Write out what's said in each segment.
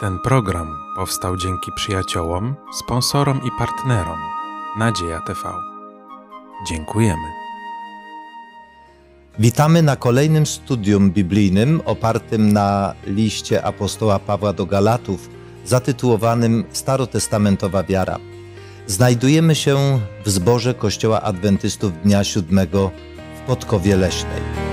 Ten program powstał dzięki przyjaciołom, sponsorom i partnerom Nadzieja TV. Dziękujemy. Witamy na kolejnym studium biblijnym opartym na liście apostoła Pawła do Galatów, zatytułowanym Starotestamentowa Wiara. Znajdujemy się w zborze Kościoła Adwentystów Dnia Siódmego w Podkowie Leśnej.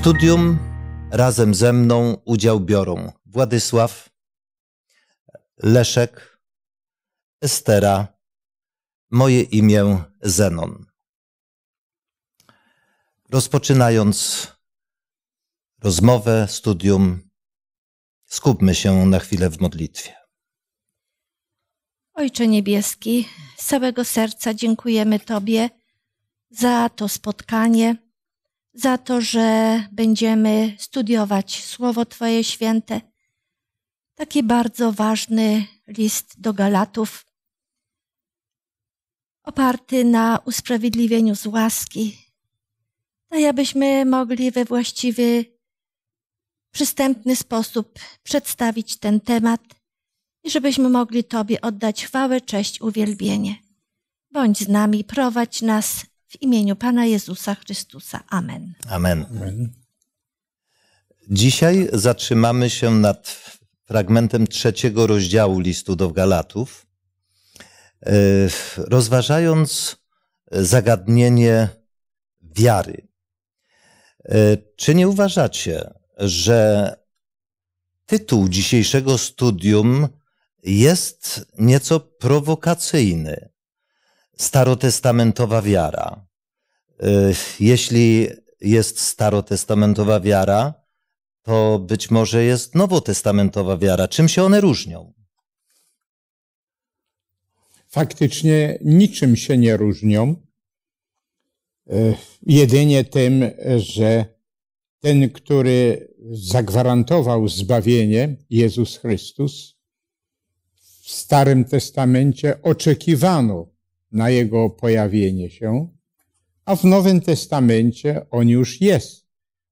studium razem ze mną udział biorą Władysław, Leszek, Estera, moje imię Zenon. Rozpoczynając rozmowę, studium, skupmy się na chwilę w modlitwie. Ojcze Niebieski, z całego serca dziękujemy Tobie za to spotkanie za to, że będziemy studiować Słowo Twoje święte. Taki bardzo ważny list do Galatów, oparty na usprawiedliwieniu z łaski, tak abyśmy mogli we właściwy, przystępny sposób przedstawić ten temat i żebyśmy mogli Tobie oddać chwałę, cześć, uwielbienie. Bądź z nami, prowadź nas w imieniu Pana Jezusa Chrystusa. Amen. Amen. Dzisiaj zatrzymamy się nad fragmentem trzeciego rozdziału listu do Galatów, e, rozważając zagadnienie wiary. E, czy nie uważacie, że tytuł dzisiejszego studium jest nieco prowokacyjny? starotestamentowa wiara. Jeśli jest starotestamentowa wiara, to być może jest nowotestamentowa wiara. Czym się one różnią? Faktycznie niczym się nie różnią. Jedynie tym, że ten, który zagwarantował zbawienie, Jezus Chrystus, w Starym Testamencie oczekiwano na jego pojawienie się, a w Nowym Testamencie on już jest.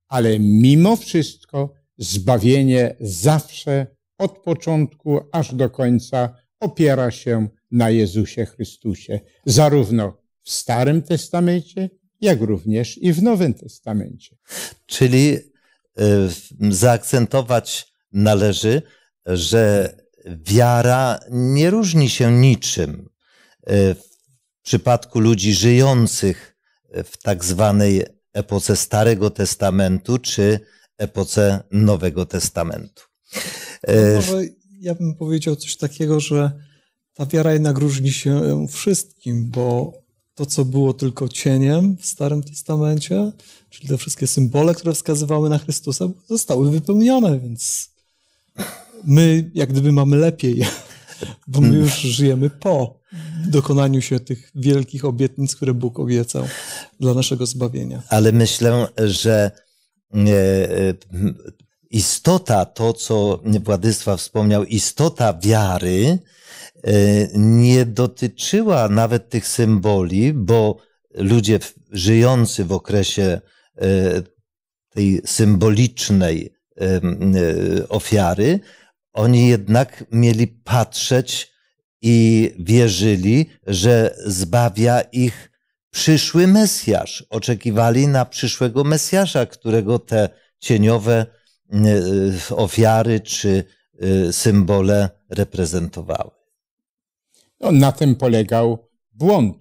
Ale mimo wszystko zbawienie zawsze od początku aż do końca opiera się na Jezusie Chrystusie, zarówno w Starym Testamencie, jak również i w Nowym Testamencie. Czyli y, zaakcentować należy, że wiara nie różni się niczym e, przypadku ludzi żyjących w tak zwanej epoce Starego Testamentu czy epoce Nowego Testamentu. No e, może ja bym powiedział coś takiego, że ta wiara jednak różni się wszystkim, bo to, co było tylko cieniem w Starym Testamencie, czyli te wszystkie symbole, które wskazywały na Chrystusa, zostały wypełnione, więc my jak gdyby mamy lepiej, bo my hmm. już żyjemy po dokonaniu się tych wielkich obietnic, które Bóg obiecał dla naszego zbawienia. Ale myślę, że e, e, istota, to co Władysław wspomniał, istota wiary e, nie dotyczyła nawet tych symboli, bo ludzie żyjący w okresie tej symbolicznej ofiary, oni jednak mieli patrzeć i wierzyli, że zbawia ich przyszły Mesjasz. Oczekiwali na przyszłego Mesjasza, którego te cieniowe mm, y, ofiary czy y, symbole reprezentowały. No, na tym polegał błąd,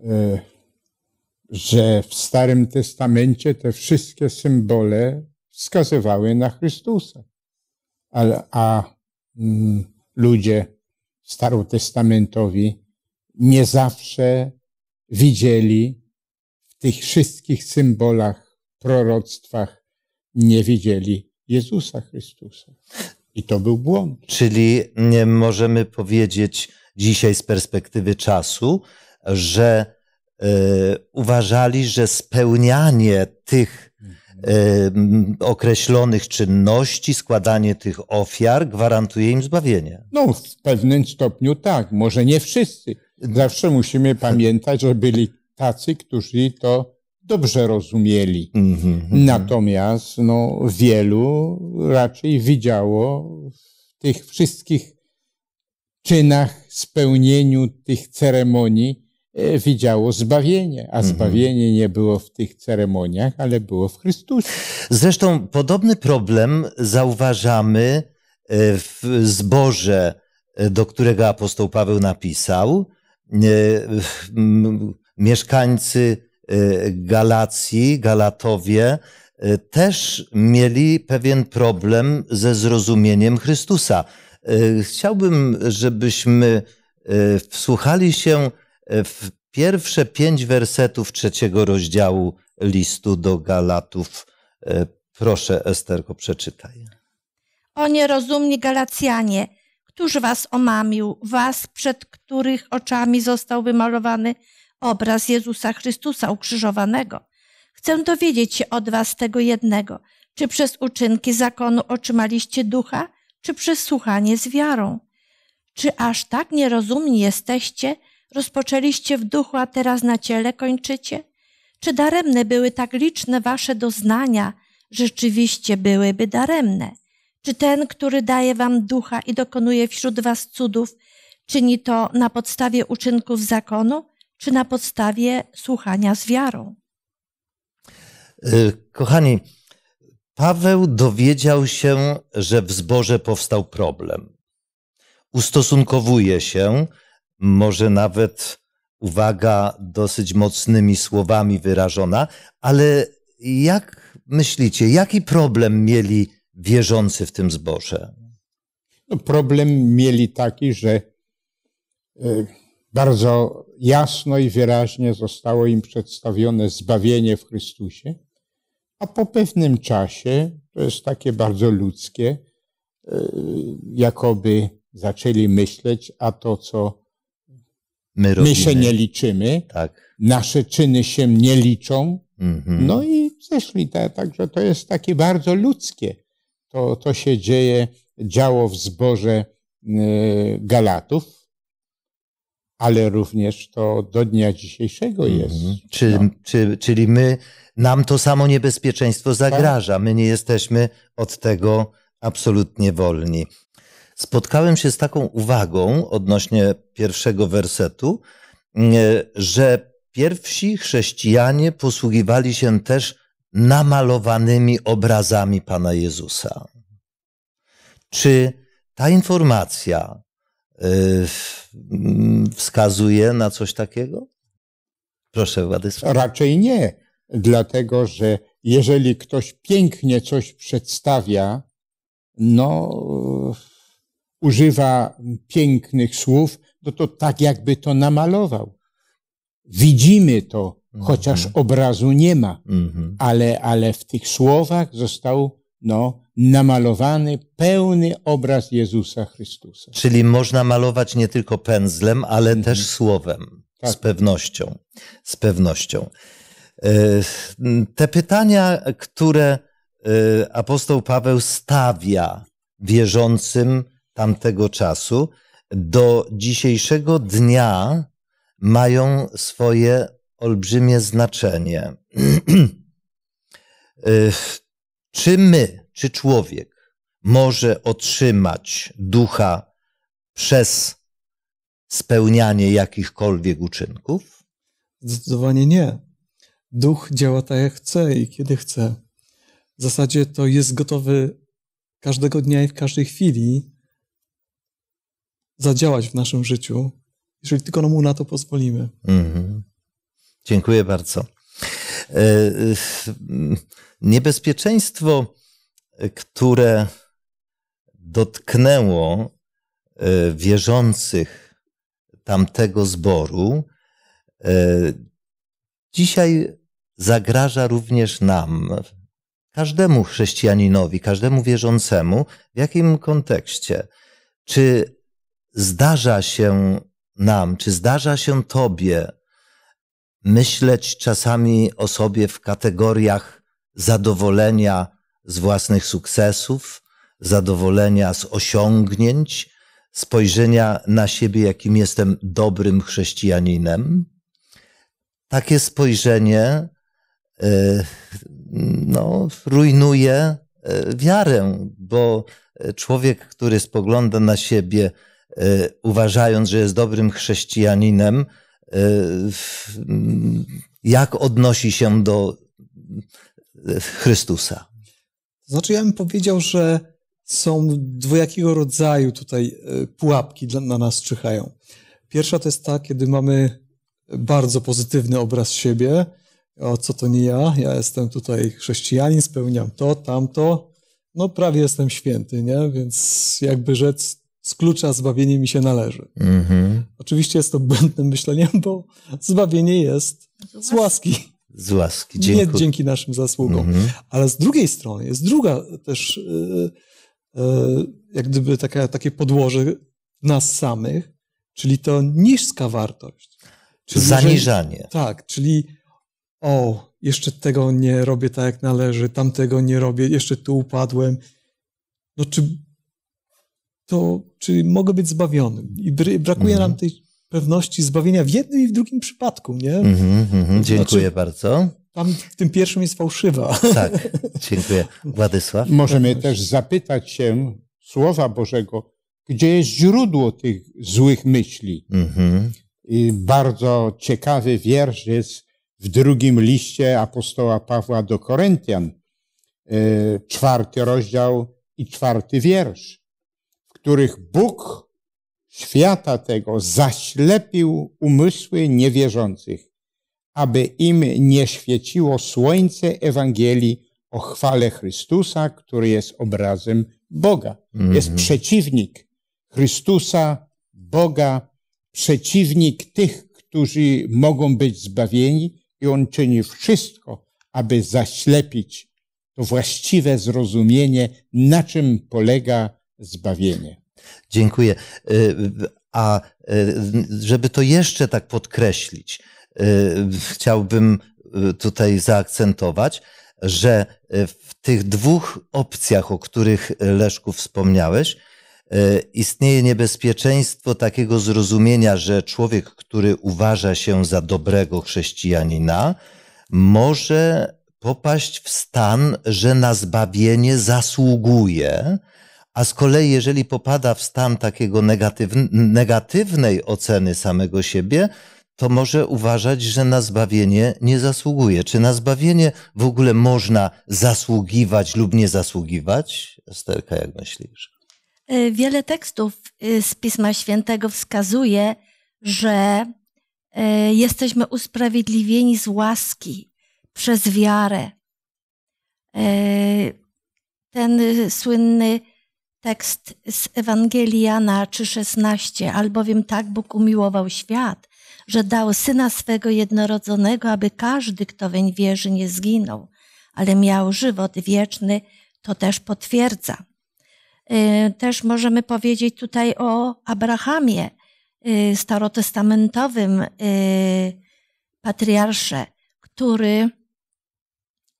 y, że w Starym Testamencie te wszystkie symbole wskazywały na Chrystusa, a, a mm, ludzie Starotestamentowi nie zawsze widzieli w tych wszystkich symbolach, proroctwach, nie widzieli Jezusa Chrystusa. I to był błąd. Czyli możemy powiedzieć dzisiaj z perspektywy czasu, że y, uważali, że spełnianie tych określonych czynności, składanie tych ofiar gwarantuje im zbawienie. No, w pewnym stopniu tak, może nie wszyscy. Zawsze musimy pamiętać, że byli tacy, którzy to dobrze rozumieli. Mhm, mhm. Natomiast no, wielu raczej widziało w tych wszystkich czynach, spełnieniu tych ceremonii E, widziało zbawienie, a mhm. zbawienie nie było w tych ceremoniach, ale było w Chrystusie. Zresztą podobny problem zauważamy e, w zborze, e, do którego apostoł Paweł napisał. Mieszkańcy Galacji, Galatowie, też mieli pewien problem ze zrozumieniem Chrystusa. Chciałbym, żebyśmy wsłuchali się w pierwsze pięć wersetów trzeciego rozdziału listu do Galatów. E, proszę, Esterko, przeczytaj. O nierozumni Galacjanie, któż was omamił, was, przed których oczami został wymalowany obraz Jezusa Chrystusa ukrzyżowanego? Chcę dowiedzieć się od was tego jednego. Czy przez uczynki zakonu otrzymaliście ducha, czy przez słuchanie z wiarą? Czy aż tak nierozumni jesteście, Rozpoczęliście w duchu, a teraz na ciele kończycie? Czy daremne były tak liczne wasze doznania? Rzeczywiście byłyby daremne. Czy ten, który daje wam ducha i dokonuje wśród was cudów, czyni to na podstawie uczynków zakonu, czy na podstawie słuchania z wiarą? E, kochani, Paweł dowiedział się, że w zborze powstał problem. Ustosunkowuje się, może nawet uwaga dosyć mocnymi słowami wyrażona, ale jak myślicie, jaki problem mieli wierzący w tym zboże? No problem mieli taki, że e, bardzo jasno i wyraźnie zostało im przedstawione zbawienie w Chrystusie, a po pewnym czasie, to jest takie bardzo ludzkie, e, jakoby zaczęli myśleć, a to, co My, My się nie liczymy, tak. nasze czyny się nie liczą. Mhm. No i zeszli. Także to jest takie bardzo ludzkie. To, to się dzieje, działo w zborze e, Galatów, ale również to do dnia dzisiejszego mhm. jest. Mhm. Czy, no. czy, czyli my, nam to samo niebezpieczeństwo zagraża. My nie jesteśmy od tego absolutnie wolni spotkałem się z taką uwagą odnośnie pierwszego wersetu, mm, że pierwsi chrześcijanie posługiwali się też namalowanymi obrazami Pana Jezusa. Czy ta informacja y, mm, wskazuje na coś takiego? Proszę, Władysław. Raczej nie, dlatego że jeżeli ktoś pięknie coś przedstawia, no używa pięknych słów, no to tak jakby to namalował. Widzimy to, chociaż mhm. obrazu nie ma, mhm. ale, ale w tych słowach został no, namalowany pełny obraz Jezusa Chrystusa. Czyli można malować nie tylko pędzlem, ale mhm. też słowem. Tak. Z pewnością. Z pewnością. E, te pytania, które e, apostoł Paweł stawia wierzącym, tamtego czasu do dzisiejszego dnia mają swoje olbrzymie znaczenie. Y, czy my, czy człowiek może otrzymać ducha przez spełnianie jakichkolwiek uczynków? Zdecydowanie nie. Duch działa tak, jak chce i kiedy chce. W zasadzie to jest gotowy każdego dnia i w każdej chwili zadziałać w naszym życiu, jeżeli tylko mu na to pozwolimy. Mhm. Dziękuję bardzo. E, e, niebezpieczeństwo, które dotknęło e, wierzących tamtego zboru, dzisiaj zagraża również nam, każdemu chrześcijaninowi, każdemu wierzącemu, w jakim kontekście. Czy zdarza się nam, czy zdarza się Tobie myśleć czasami o sobie w kategoriach zadowolenia z własnych sukcesów, zadowolenia z osiągnięć, spojrzenia na siebie, jakim jestem dobrym chrześcijaninem? Takie spojrzenie e, no, rujnuje e, wiarę, bo człowiek, który spogląda na siebie Y, uważając, że jest dobrym chrześcijaninem, y, mm, jak odnosi się do y, Chrystusa? Znaczy, ja bym powiedział, że są dwojakiego rodzaju tutaj pułapki na nas czyhają. Pierwsza to jest ta, kiedy mamy bardzo pozytywny obraz siebie. O, co to nie ja? Ja jestem tutaj chrześcijanin, spełniam to, tamto. No, prawie jestem święty, nie? Więc jakby rzec z klucza zbawienie mi się należy. Mm-hmm. Oczywiście jest to błędnym myśleniem, bo zbawienie jest z łaski. Z łaski, dziękuję. Nie dzięki naszym zasługom. Mm-hmm. Ale z drugiej strony jest druga też, yy, yy, jak gdyby taka, takie podłoże nas samych, czyli to niska wartość. Czyli Zaniżanie. Że, tak, czyli o, jeszcze tego nie robię tak jak należy, tamtego nie robię, jeszcze tu upadłem. No czy to czy mogę być zbawiony? I brakuje mhm. nam tej pewności zbawienia w jednym i w drugim przypadku, nie? Mhm, mhm. Dziękuję znaczy, bardzo. Tam w tym pierwszym jest fałszywa. Tak, dziękuję. Władysław? Możemy też zapytać się Słowa Bożego, gdzie jest źródło tych złych myśli. Mhm. I bardzo ciekawy wiersz jest w drugim liście apostoła Pawła do Koryntian, e, czwarty rozdział i czwarty wiersz których Bóg świata tego zaślepił umysły niewierzących, aby im nie świeciło słońce Ewangelii o chwale Chrystusa, który jest obrazem Boga. Mm -hmm. Jest mhm. przeciwnik Chrystusa, Boga, przeciwnik tych, którzy mogą być zbawieni, i on czyni wszystko, aby zaślepić to właściwe zrozumienie, na czym polega zbawienie. Dziękuję. Y, a y, żeby to jeszcze tak podkreślić, y, chciałbym tutaj zaakcentować, że w tych dwóch opcjach, o których Leszku wspomniałeś, istnieje niebezpieczeństwo takiego zrozumienia, że człowiek, który uważa się za dobrego chrześcijanina, może popaść w stan, że na zbawienie zasługuje, a z kolei, jeżeli popada w stan takiego negatyw, negatywnej oceny samego siebie, to może uważać, że na zbawienie nie zasługuje. Czy na zbawienie w ogóle można zasługiwać lub nie zasługiwać? Esterka, jak myślisz? E, wiele tekstów y, z Pisma Świętego wskazuje, że e, jesteśmy usprawiedliwieni z łaski przez wiarę. E, ten y, słynny tekst z Ewangelii Jana 3,16, albowiem tak Bóg umiłował świat, że dał Syna swego jednorodzonego, aby każdy, kto weń wierzy, nie zginął, ale miał żywot wieczny, to też potwierdza. Y, też możemy powiedzieć tutaj o Abrahamie, y, starotestamentowym y, patriarsze, który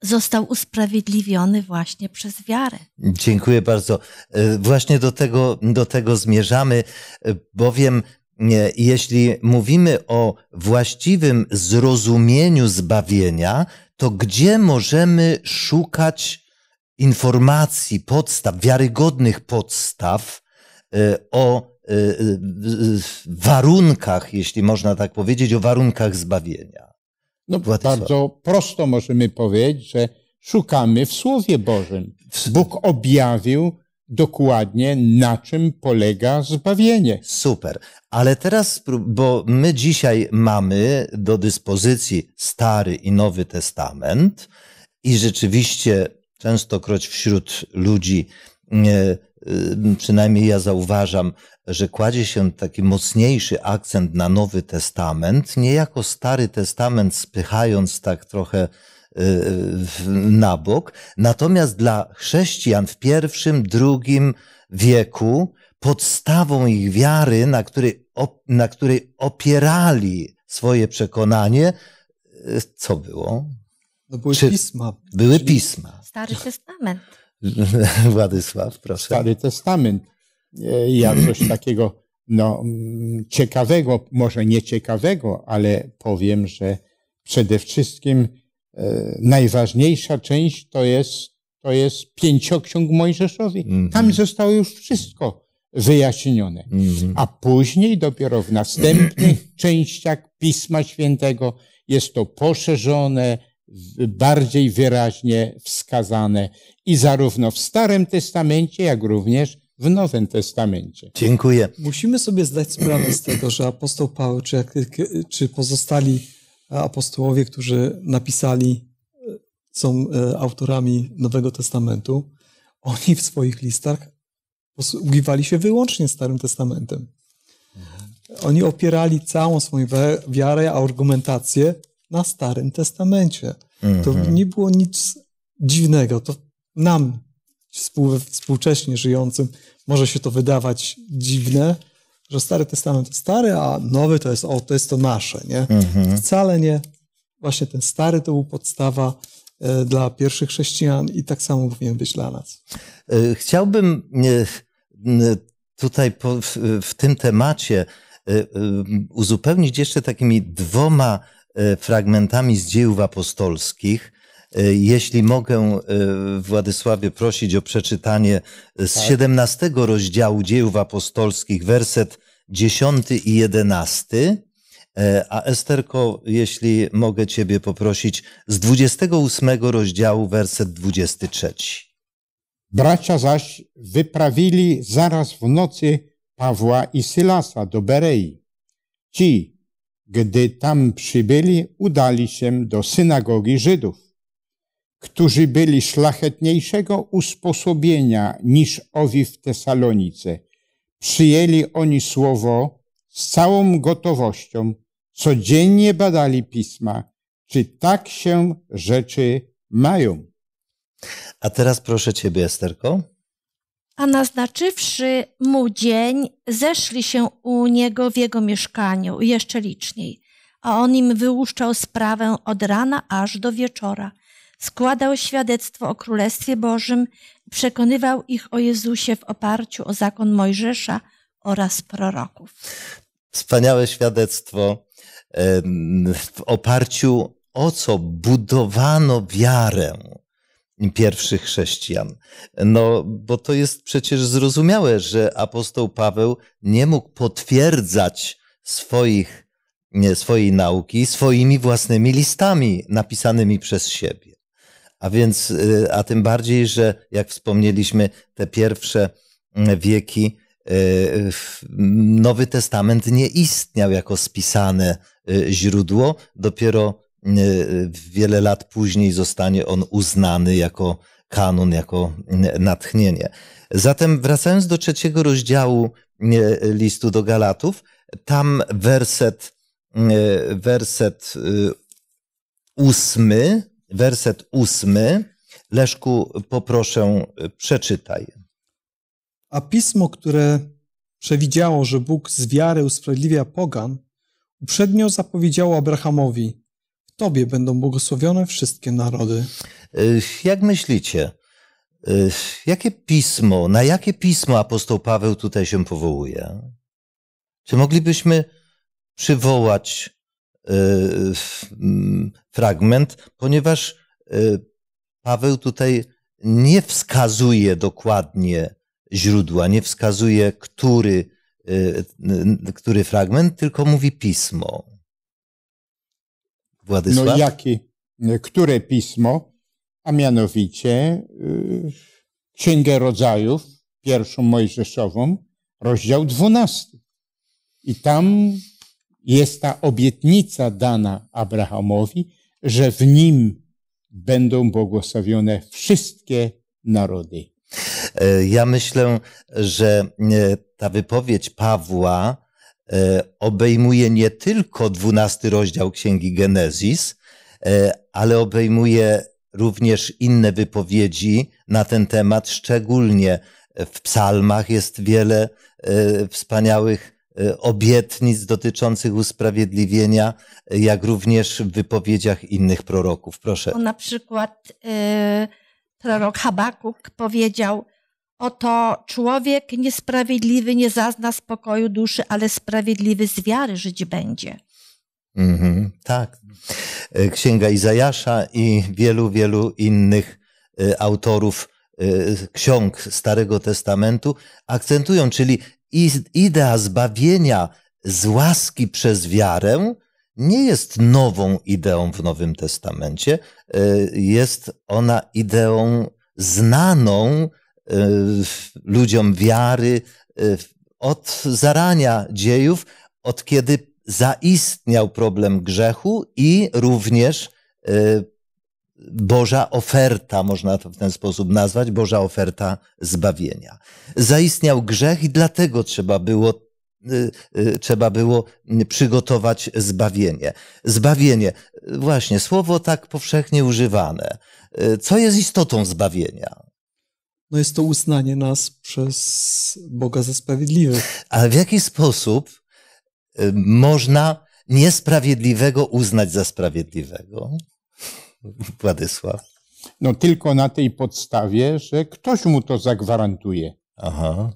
został usprawiedliwiony właśnie przez wiarę. Dziękuję bardzo. E, właśnie do tego, do tego zmierzamy, e, bowiem e, jeśli mówimy o właściwym zrozumieniu zbawienia, to gdzie możemy szukać informacji, podstaw, wiarygodnych podstaw o warunkach, jeśli można tak powiedzieć, o warunkach zbawienia? No, bardzo prosto możemy powiedzieć, że szukamy w Słowie Bożym. Bóg objawił dokładnie, na czym polega zbawienie. Super. Ale teraz, bo my dzisiaj mamy do dyspozycji Stary i Nowy Testament i rzeczywiście częstokroć wśród ludzi, y, przynajmniej ja zauważam, że kładzie się taki mocniejszy akcent na Nowy Testament, niejako Stary Testament spychając tak trochę y, na bok. Natomiast dla chrześcijan w pierwszym, drugim wieku podstawą ich wiary, na której, na której opierali swoje przekonanie, y, co było? No były Czy pisma. Były pisma. Stary Testament. Władysław, proszę. Stary Testament. E, ja coś takiego no, mm, ciekawego, może nie ciekawego, ale powiem, że przede wszystkim e, najważniejsza część to jest, to jest pięcioksiąg Mojżeszowi. Mhm. Tam zostało już wszystko wyjaśnione. Mhm. A później dopiero w następnych częściach Pisma Świętego jest to poszerzone, bardziej wyraźnie wskazane i zarówno w Starym Testamencie, jak również w Nowym Testamencie. Dziękuję. Musimy sobie zdać sprawę z tego, że apostoł Paweł, czy, czy pozostali apostołowie, którzy napisali, e, są e, autorami Nowego Testamentu, oni w swoich listach posługiwali się wyłącznie Starym Testamentem. Oni opierali całą swoją wiarę, argumentację na Starym Testamencie. To mhm. nie było nic dziwnego. To nam współcześnie żyjącym może się to wydawać dziwne, że Stary Testament jest stary, a nowy to jest, o, to jest to nasze, nie? Mhm. Wcale nie. Właśnie ten stary to był podstawa e, dla pierwszych chrześcijan i tak samo powinien być dla nas. E, chciałbym e, tutaj w, tym temacie uzupełnić jeszcze takimi dwoma fragmentami z dziejów apostolskich, E, jeśli mogę, e, Władysławie, prosić o przeczytanie z tak. 17 rozdziału dziejów apostolskich, werset 10 i 11. E, a Esterko, jeśli mogę Ciebie poprosić, z 28 rozdziału, werset 23. Bracia zaś wyprawili zaraz w nocy Pawła i Sylasa do Berei. Ci, gdy tam przybyli, udali się do synagogi Żydów którzy byli szlachetniejszego usposobienia niż owi w Tesalonice. Przyjęli oni słowo z całą gotowością, codziennie badali pisma, czy tak się rzeczy mają. A teraz proszę Ciebie, Esterko. A naznaczywszy mu dzień, zeszli się u niego w jego mieszkaniu jeszcze liczniej, a on im wyłuszczał sprawę od rana aż do wieczora składał świadectwo o Królestwie Bożym, przekonywał ich o Jezusie w oparciu o zakon Mojżesza oraz proroków. Wspaniałe świadectwo w oparciu o co budowano wiarę pierwszych chrześcijan. No, bo to jest przecież zrozumiałe, że apostoł Paweł nie mógł potwierdzać swoich, nie, swojej nauki swoimi własnymi listami napisanymi przez siebie. A więc, y, a tym bardziej, że jak wspomnieliśmy, te pierwsze mm, wieki, y, Nowy Testament nie istniał jako spisane y, źródło. Dopiero wiele lat później zostanie on uznany jako kanon, jako mm, natchnienie. Zatem wracając do trzeciego rozdziału listu do Galatów, tam werset, werset ósmy werset ósmy. Leszku, poproszę, przeczytaj. A pismo, które przewidziało, że Bóg z wiary usprawiedliwia pogan, uprzednio zapowiedziało Abrahamowi: W tobie będą błogosławione wszystkie narody. Jak myślicie, jakie pismo, na jakie pismo apostoł Paweł tutaj się powołuje? Czy moglibyśmy przywołać Y, mm, fragment, ponieważ y, Paweł tutaj nie wskazuje dokładnie źródła, nie wskazuje, który, y, który fragment, tylko mówi pismo. Władysław? No jakie, które pismo, a mianowicie Księgę Rodzajów, pierwszą Mojżeszową, rozdział 12. I tam jest ta obietnica dana Abrahamowi, że w nim będą błogosławione wszystkie narody. E, ja myślę, że e, ta wypowiedź Pawła e, obejmuje nie tylko dwunasty rozdział Księgi Genezis, ale obejmuje również inne wypowiedzi na ten temat, szczególnie w psalmach jest wiele wspaniałych Y, obietnic dotyczących usprawiedliwienia, y, jak również w wypowiedziach innych proroków. Proszę. O na przykład y, prorok Habakuk powiedział: Oto człowiek niesprawiedliwy nie zazna spokoju duszy, ale sprawiedliwy z wiary żyć będzie. Mhm, tak. Księga Izajasza i wielu, wielu innych autorów ksiąg Starego Testamentu akcentują, czyli idea zbawienia z łaski przez wiarę nie jest nową ideą w Nowym Testamencie. Y, jest ona ideą znaną y, ludziom wiary y, od zarania dziejów, od kiedy zaistniał problem grzechu i również Boża oferta, można to w ten sposób nazwać, Boża oferta zbawienia. Zaistniał grzech i dlatego trzeba było y, y, trzeba było przygotować zbawienie. Zbawienie, właśnie słowo tak powszechnie używane. Y, co jest istotą zbawienia? No jest to uznanie nas przez Boga za sprawiedliwych. Ale w jaki sposób można niesprawiedliwego uznać za sprawiedliwego? Władysław? No tylko na tej podstawie, że ktoś mu to zagwarantuje. Aha.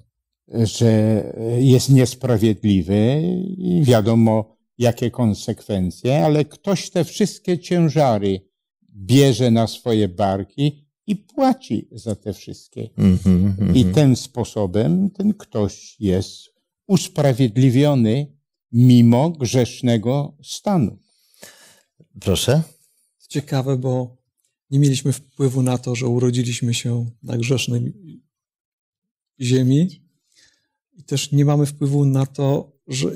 Że jest niesprawiedliwy i wiadomo jakie konsekwencje, ale ktoś te wszystkie ciężary bierze na swoje barki i płaci za te wszystkie. Mm -hmm, mm -hmm. I tym sposobem ten ktoś jest usprawiedliwiony mimo grzesznego stanu. Proszę ciekawe, bo nie mieliśmy wpływu na to, że urodziliśmy się na grzesznej ziemi i też nie mamy wpływu na to, że,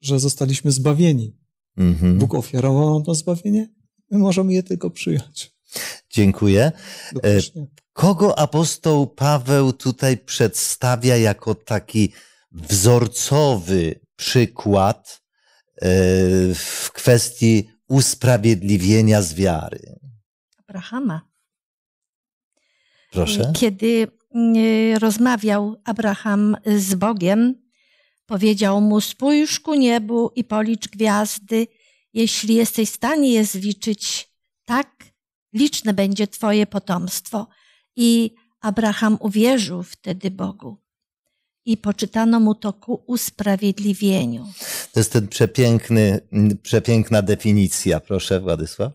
że zostaliśmy zbawieni. Mhm. Bóg ofiarował nam to zbawienie, my możemy je tylko przyjąć. Dziękuję. E, kogo apostoł Paweł tutaj przedstawia jako taki wzorcowy przykład e, w kwestii usprawiedliwienia z wiary. Abrahama. Proszę. Kiedy mm, rozmawiał Abraham z Bogiem, powiedział mu: Spójrz ku niebu i policz gwiazdy. Jeśli jesteś w stanie je zliczyć, tak liczne będzie Twoje potomstwo. I Abraham uwierzył wtedy Bogu i poczytano mu to ku usprawiedliwieniu. To jest ten przepiękny, przepiękna definicja. Proszę, Władysław.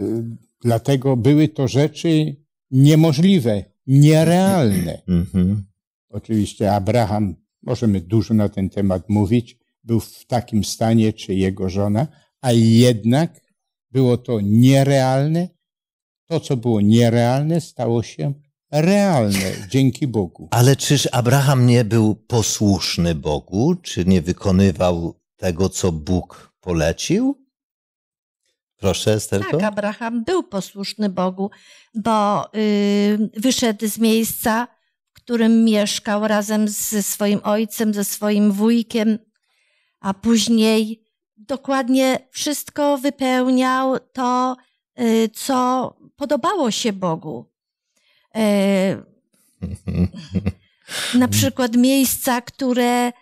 Y, dlatego były to rzeczy niemożliwe, nierealne. Mhm. Oczywiście Abraham, możemy dużo na ten temat mówić, był w takim stanie, czy jego żona, a jednak było to nierealne. To, co było nierealne, stało się realne, dzięki Bogu. Ale czyż Abraham nie był posłuszny Bogu? Czy nie wykonywał tego, co Bóg polecił? Proszę, Esterko. Tak, Abraham był posłuszny Bogu, bo yy, wyszedł z miejsca, w którym mieszkał razem ze swoim ojcem, ze swoim wujkiem, a później dokładnie wszystko wypełniał to, yy, co podobało się Bogu. E, na przykład miejsca, które y,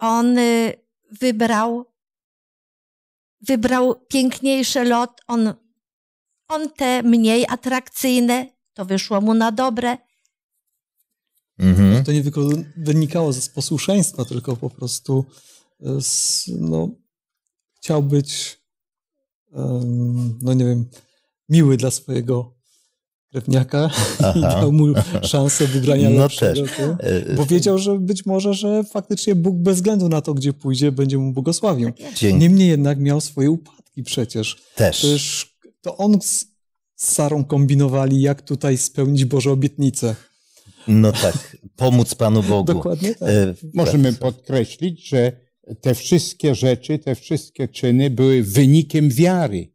on y, wybrał, wybrał piękniejsze lot, on, on te mniej atrakcyjne, to wyszło mu na dobre. Mhm. To nie wynikało ze posłuszeństwa, tylko po prostu y, z, no, chciał być, um, no nie wiem, miły dla swojego Krewniaka i dał mu szansę wybrania no lepszego. Też. E, e, Bo wiedział, że być może, że faktycznie Bóg bez względu na to, gdzie pójdzie, będzie mu błogosławił. Tak Dzień. Niemniej jednak miał swoje upadki przecież. Też. Przecież to on z Sarą kombinowali, jak tutaj spełnić Boże obietnice. No tak, pomóc Panu Bogu. Dokładnie tak. E, Możemy tak. podkreślić, że te wszystkie rzeczy, te wszystkie czyny były wynikiem wiary.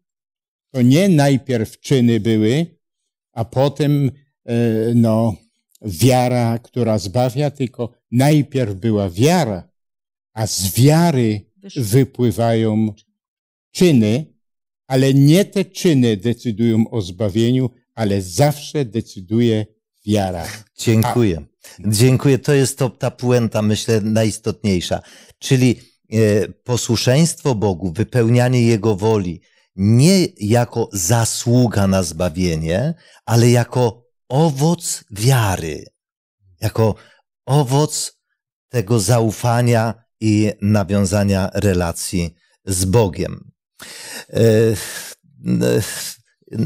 To nie najpierw czyny były, a potem e, no, wiara, która zbawia, tylko najpierw była wiara, a z wiary wypływają czyny, ale nie te czyny decydują o zbawieniu, ale zawsze decyduje wiara. Dziękuję. A. Dziękuję. To jest to, ta puenta, myślę, najistotniejsza. Czyli e, posłuszeństwo Bogu, wypełnianie Jego woli, nie jako zasługa na zbawienie, ale jako owoc wiary, jako owoc tego zaufania i nawiązania relacji z Bogiem. E, e,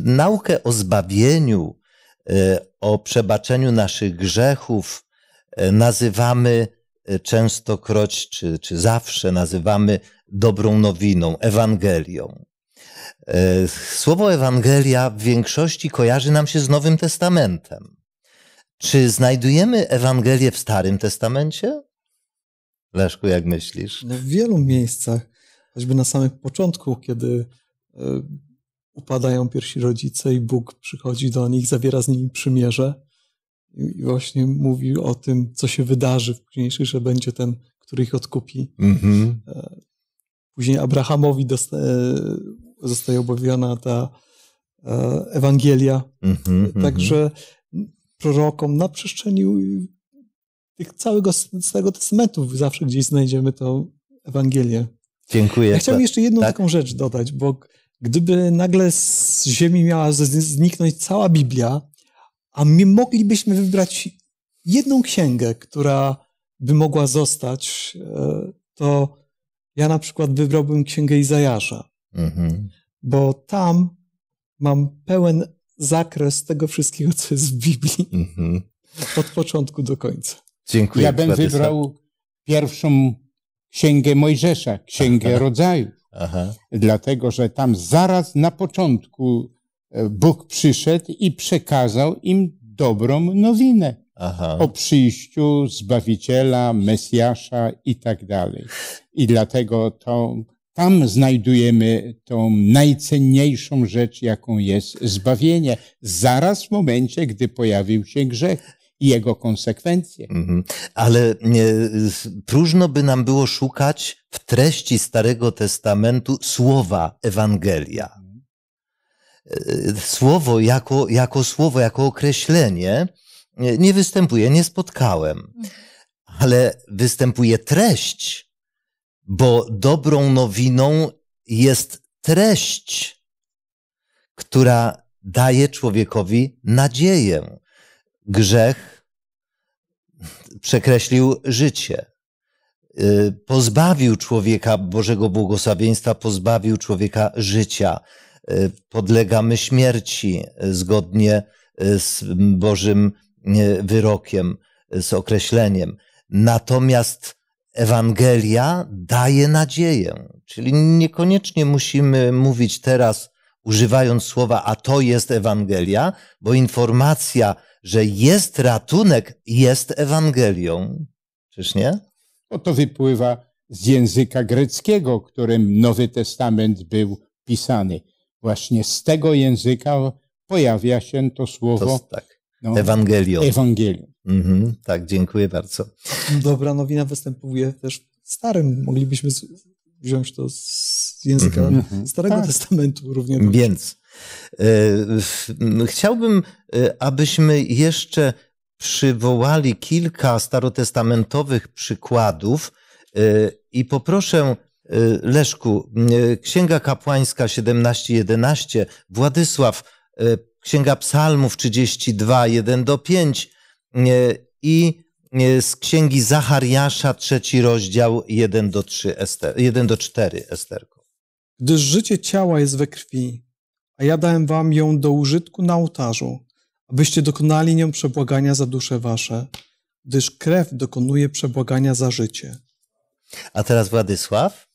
naukę o zbawieniu, e, o przebaczeniu naszych grzechów nazywamy częstokroć, czy, czy zawsze nazywamy dobrą nowiną, Ewangelią. E, słowo Ewangelia w większości kojarzy nam się z Nowym Testamentem. Czy znajdujemy Ewangelię w Starym Testamencie? Leszku, jak myślisz? W wielu miejscach, choćby na samym początku, kiedy e, upadają pierwsi rodzice i Bóg przychodzi do nich, zawiera z nimi przymierze i właśnie mówi o tym, co się wydarzy w późniejszej, że będzie ten, który ich odkupi. Mm -hmm. Później Abrahamowi dosta- zostaje objawiona ta e, Ewangelia. Mm-hmm, Także mm-hmm. prorokom na przestrzeni tych całego Starego Testamentu zawsze gdzieś znajdziemy tą Ewangelię. Dziękuję. Ja chciałbym jeszcze jedną tak? taką rzecz dodać, bo gdyby nagle z ziemi miała zniknąć cała Biblia, a my moglibyśmy wybrać jedną księgę, która by mogła zostać, e, to ja na przykład wybrałbym księgę Izajasza. Mhm. Bo tam mam pełen zakres tego wszystkiego, co jest w Biblii. Mhm. Od początku do końca. Dziękuję. Ja bym wybrał pierwszą księgę Mojżesza, księgę Aha. rodzaju. Aha. Dlatego, że tam zaraz na początku e, Bóg przyszedł i przekazał im dobrą nowinę Aha. o przyjściu Zbawiciela, Mesjasza i tak dalej. I dlatego to tam znajdujemy tą najcenniejszą rzecz, jaką jest zbawienie, zaraz w momencie, gdy pojawił się grzech i jego konsekwencje. Mhm. Ale nie, próżno by nam było szukać w treści Starego Testamentu słowa Ewangelia. E, słowo jako, jako słowo, jako określenie e, nie występuje, nie spotkałem, mhm. ale występuje treść bo dobrą nowiną jest treść, która daje człowiekowi nadzieję. Grzech przekreślił życie. Y, pozbawił człowieka Bożego błogosławieństwa, pozbawił człowieka życia. Y, podlegamy śmierci y, zgodnie z Bożym wyrokiem, z określeniem. Natomiast Ewangelia daje nadzieję, czyli niekoniecznie musimy mówić teraz, używając słowa, a to jest Ewangelia, bo informacja, że jest ratunek, jest Ewangelią. Czyż nie? No to wypływa z języka greckiego, którym Nowy Testament był pisany. Właśnie z tego języka pojawia się to słowo to, tak. no, Mhm, tak, dziękuję bardzo. Dobra nowina występuje też w starym. Moglibyśmy wziąć to z języka mhm. Mhm. Starego tak. Testamentu również. Więc e, chciałbym, e, abyśmy jeszcze przywołali kilka starotestamentowych przykładów e, i poproszę Leszku, Księga Kapłańska 17:11, Władysław, Księga Psalmów 32:1 do 5, E, i e, z księgi Zachariasza, trzeci rozdział 1 do, 3 Ester, 1 do 4 Esterko. Gdyż życie ciała jest we krwi, a ja dałem wam ją do użytku na ołtarzu, abyście dokonali nią przebłagania za dusze wasze, gdyż krew dokonuje przebłagania za życie. A teraz Władysław.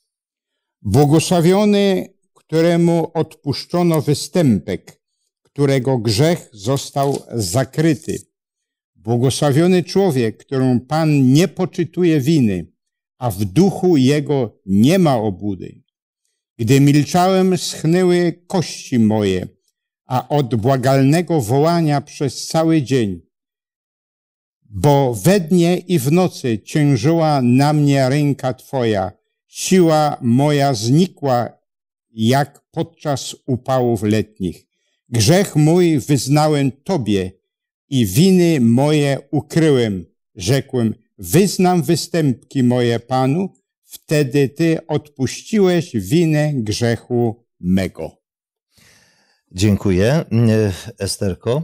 Błogosławiony, któremu odpuszczono występek, którego grzech został zakryty. Błogosławiony człowiek, któremu Pan nie poczytuje winy, a w duchu jego nie ma obudy. Gdy milczałem, schnęły kości moje, a od błagalnego wołania przez cały dzień, bo we dnie i w nocy ciężyła na mnie ręka Twoja, siła moja znikła jak podczas upałów letnich. Grzech mój wyznałem Tobie i winy moje ukryłem. Rzekłem, wyznam występki moje Panu, wtedy Ty odpuściłeś winę grzechu mego. Dziękuję. E, Esterko.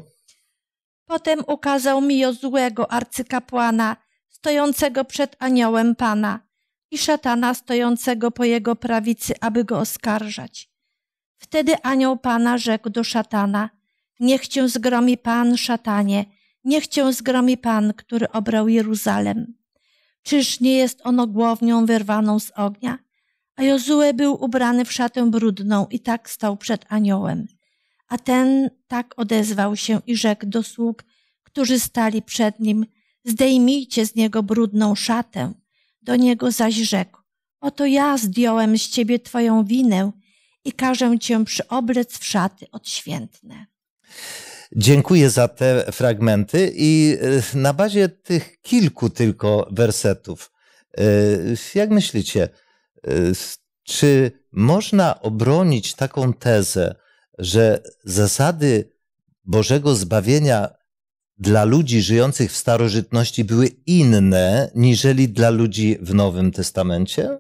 Potem ukazał mi Jozłego arcykapłana, stojącego przed aniołem Pana i szatana stojącego po jego prawicy, aby go oskarżać. Wtedy anioł Pana rzekł do szatana – Niech cię zgromi Pan, szatanie, niech cię zgromi Pan, który obrał Jeruzalem. Czyż nie jest ono głownią wyrwaną z ognia? A Jozue był ubrany w szatę brudną i tak stał przed aniołem. A ten tak odezwał się i rzekł do sług, którzy stali przed nim, zdejmijcie z niego brudną szatę. Do niego zaś rzekł, oto ja zdjąłem z ciebie twoją winę i każę cię przyoblec w szaty odświętne. Dziękuję za te fragmenty i e, na bazie tych kilku tylko wersetów, e, jak myślicie, e, czy można obronić taką tezę, że zasady Bożego zbawienia dla ludzi żyjących w starożytności były inne niżeli dla ludzi w Nowym Testamencie?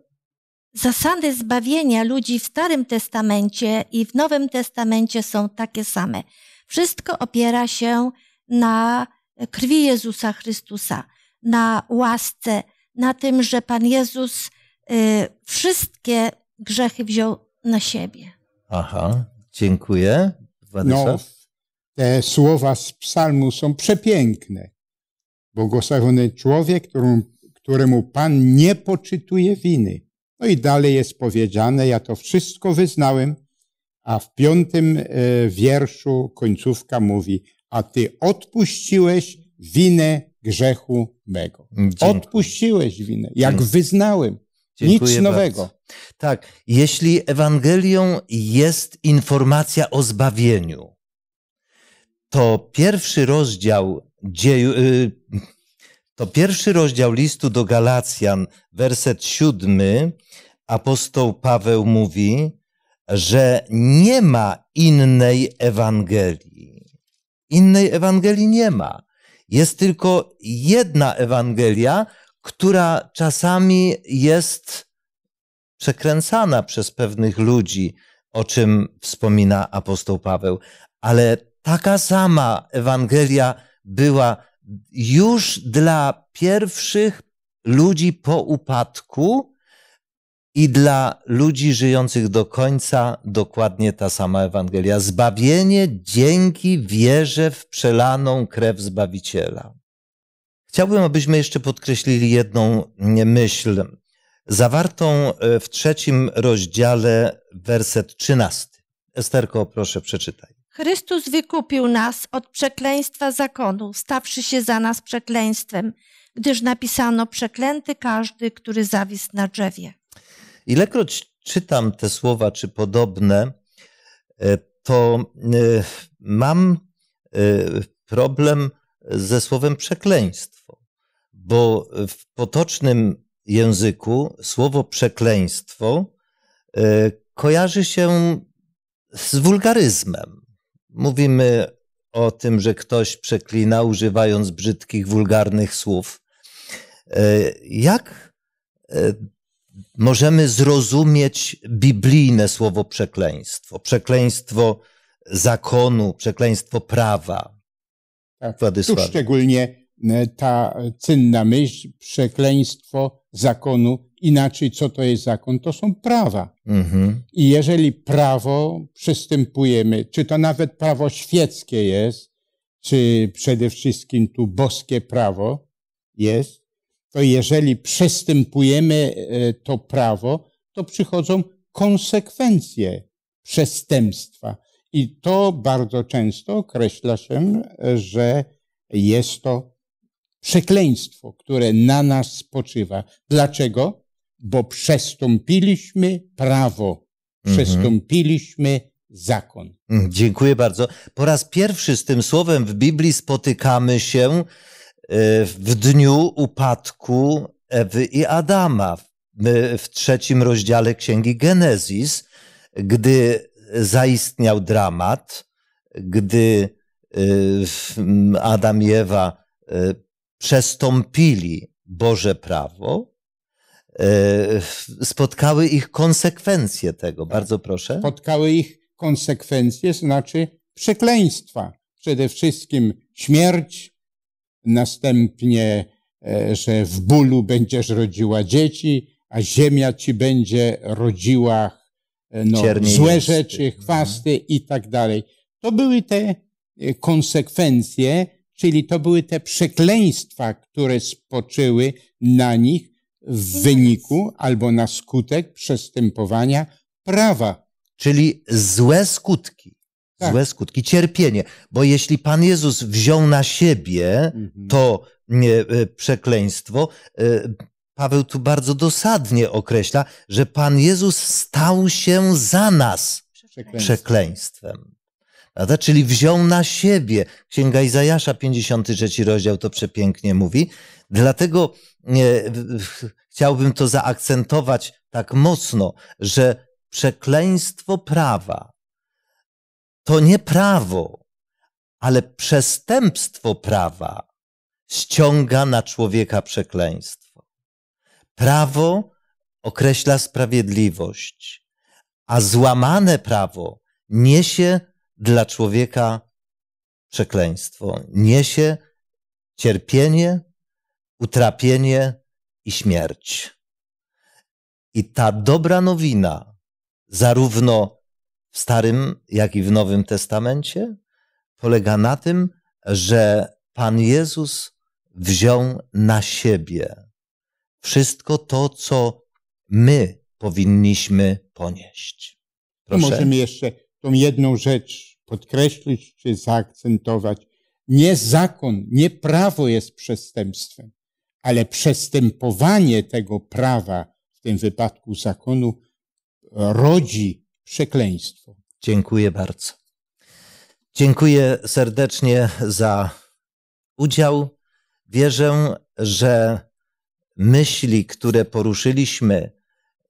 Zasady zbawienia ludzi w Starym Testamencie i w Nowym Testamencie są takie same. Wszystko opiera się na krwi Jezusa Chrystusa, na łasce, na tym, że Pan Jezus y, wszystkie grzechy wziął na siebie. Aha, dziękuję. No, te słowa z psalmu są przepiękne. Błogosławiony człowiek, któremu Pan nie poczytuje winy. No i dalej jest powiedziane, ja to wszystko wyznałem, a w piątym e, wierszu końcówka mówi, a ty odpuściłeś winę grzechu mego. Dziękuję. Odpuściłeś winę, jak wyznałem. Dziękuję Nic nowego. Bardzo. Tak, jeśli Ewangelią jest informacja o zbawieniu, to pierwszy rozdział dzieju, y, to pierwszy rozdział listu do Galacjan, werset siódmy, apostoł Paweł mówi, że nie ma innej Ewangelii. Innej Ewangelii nie ma. Jest tylko jedna Ewangelia, która czasami jest przekręcana przez pewnych ludzi, o czym wspomina apostoł Paweł. Ale taka sama Ewangelia była już dla pierwszych ludzi po upadku, i dla ludzi żyjących do końca dokładnie ta sama Ewangelia. Zbawienie dzięki wierze w przelaną krew Zbawiciela. Chciałbym, abyśmy jeszcze podkreślili jedną myśl, zawartą e, w trzecim rozdziale, werset trzynasty. Esterko, proszę, przeczytaj. Chrystus wykupił nas od przekleństwa zakonu, stawszy się za nas przekleństwem, gdyż napisano: Przeklęty każdy, który zawisł na drzewie. Ilekroć czytam te słowa czy podobne, e, to e, mam e, problem ze słowem przekleństwo, bo w potocznym języku słowo przekleństwo kojarzy się z wulgaryzmem. Mówimy o tym, że ktoś przeklina, używając brzydkich, wulgarnych słów. Jak możemy zrozumieć biblijne słowo przekleństwo, przekleństwo zakonu, przekleństwo prawa. Tak, tu szczególnie e, ta cynna myśl, przekleństwo zakonu, inaczej co to jest zakon, to są prawa. Mhm. I jeżeli prawo przystępujemy, czy to nawet prawo świeckie jest, czy przede wszystkim tu boskie prawo jest, to jeżeli przestępujemy e, to prawo, to przychodzą konsekwencje przestępstwa. I to bardzo często określa się, e, że jest to przekleństwo, które na nas spoczywa. Dlaczego? Bo przestąpiliśmy prawo, mhm. przestąpiliśmy zakon. Mm, dziękuję bardzo. Po raz pierwszy z tym słowem w Biblii spotykamy się Y, w dniu upadku Ewy i Adama w trzecim rozdziale Księgi Genezis, gdy zaistniał dramat, gdy y, Adam i Ewa y, przestąpili Boże prawo, spotkały ich konsekwencje tego. Tak. Bardzo proszę. Spotkały ich konsekwencje, znaczy przekleństwa. Przede wszystkim śmierć, następnie, e, że w bólu będziesz rodziła dzieci, a ziemia ci będzie rodziła e, no, złe rzeczy, mhm. chwasty i tak dalej. To były te e, konsekwencje, czyli to były te przekleństwa, które spoczyły na nich w wyniku albo na skutek przestępowania prawa. Czyli złe skutki. Tak. Złe skutki, cierpienie. Bo jeśli Pan Jezus wziął na siebie mhm. to nie, e, przekleństwo, e, Paweł tu bardzo dosadnie określa, że Pan Jezus stał się za nas przekleństwem. przekleństwem. Prawda? Czyli wziął na siebie. Księga Izajasza, 53 rozdział to przepięknie mówi. Dlatego chciałbym to zaakcentować tak mocno, że przekleństwo prawa to nie prawo, ale przestępstwo prawa ściąga na człowieka przekleństwo. Prawo określa sprawiedliwość, a złamane prawo niesie dla człowieka przekleństwo, niesie cierpienie, utrapienie i śmierć. I ta dobra nowina, zarówno w Starym, jak i w Nowym Testamencie, polega na tym, że Pan Jezus wziął na siebie wszystko to, co my powinniśmy ponieść. Proszę. Możemy jeszcze tą jedną rzecz podkreślić czy zaakcentować. Nie zakon, nie prawo jest przestępstwem, ale przestępowanie tego prawa, w tym wypadku zakonu, rodzi przekleństwo. Dziękuję bardzo. Dziękuję serdecznie za udział. Wierzę, że myśli, które poruszyliśmy,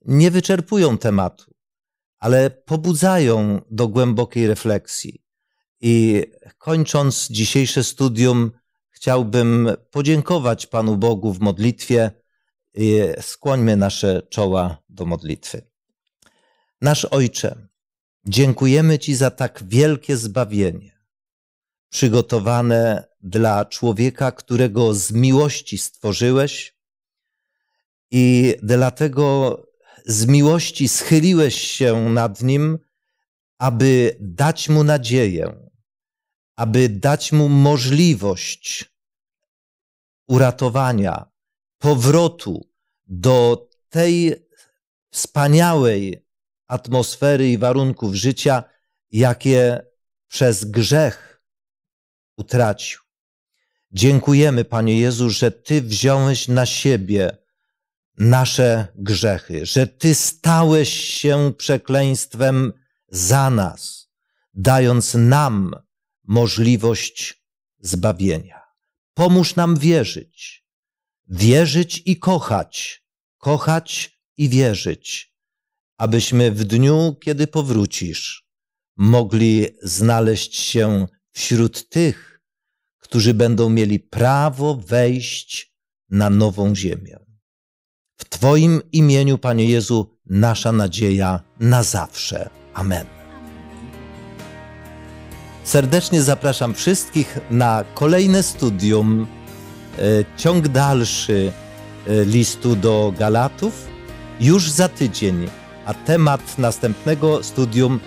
nie wyczerpują tematu, ale pobudzają do głębokiej refleksji. I kończąc dzisiejsze studium, chciałbym podziękować Panu Bogu w modlitwie. Skłońmy nasze czoła do modlitwy. Nasz Ojcze, dziękujemy Ci za tak wielkie zbawienie, przygotowane dla człowieka, którego z miłości stworzyłeś i dlatego z miłości schyliłeś się nad nim, aby dać mu nadzieję, aby dać mu możliwość uratowania, powrotu do tej wspaniałej atmosfery i warunków życia, jakie przez grzech utracił. Dziękujemy, Panie Jezu, że Ty wziąłeś na siebie nasze grzechy, że Ty stałeś się przekleństwem za nas, dając nam możliwość zbawienia. Pomóż nam wierzyć, wierzyć i kochać, kochać i wierzyć abyśmy w dniu, kiedy powrócisz, mogli znaleźć się wśród tych, którzy będą mieli prawo wejść na nową ziemię. W Twoim imieniu, Panie Jezu, nasza nadzieja na zawsze. Amen. Serdecznie zapraszam wszystkich na kolejne studium, e, ciąg dalszy e, listu do Galatów, już za tydzień a temat następnego studium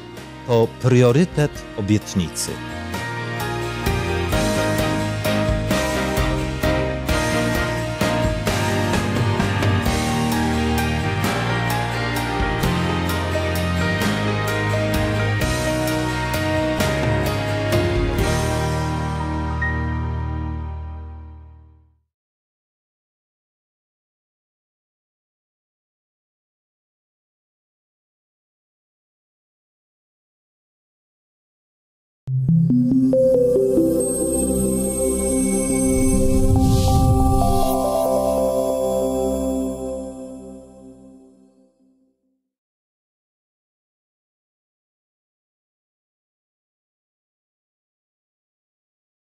to priorytet obietnicy.